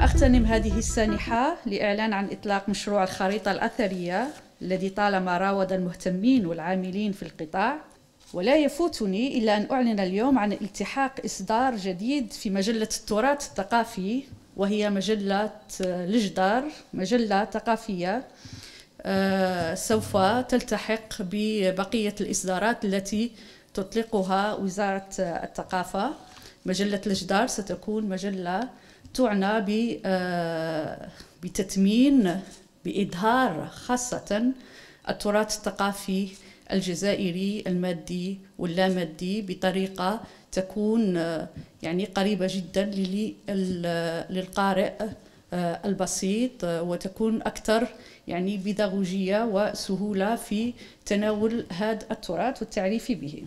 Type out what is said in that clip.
أغتنم هذه السانحة لإعلان عن إطلاق مشروع الخريطة الأثرية الذي طالما راود المهتمين والعاملين في القطاع ولا يفوتني إلا أن أعلن اليوم عن التحاق إصدار جديد في مجلة التراث الثقافي وهي مجلة الجدار آه، مجلة ثقافية آه، سوف تلتحق ببقية الإصدارات التي تطلقها وزارة آه، الثقافة مجلة الجدار ستكون مجلة تعنى آه، بتثمين بإظهار خاصة التراث الثقافي الجزائري المادي واللامادي بطريقة تكون آه، يعني قريبة جدا للقارئ آه، البسيط وتكون أكثر يعني بيداغوجية وسهولة في تناول هذا التراث والتعريف به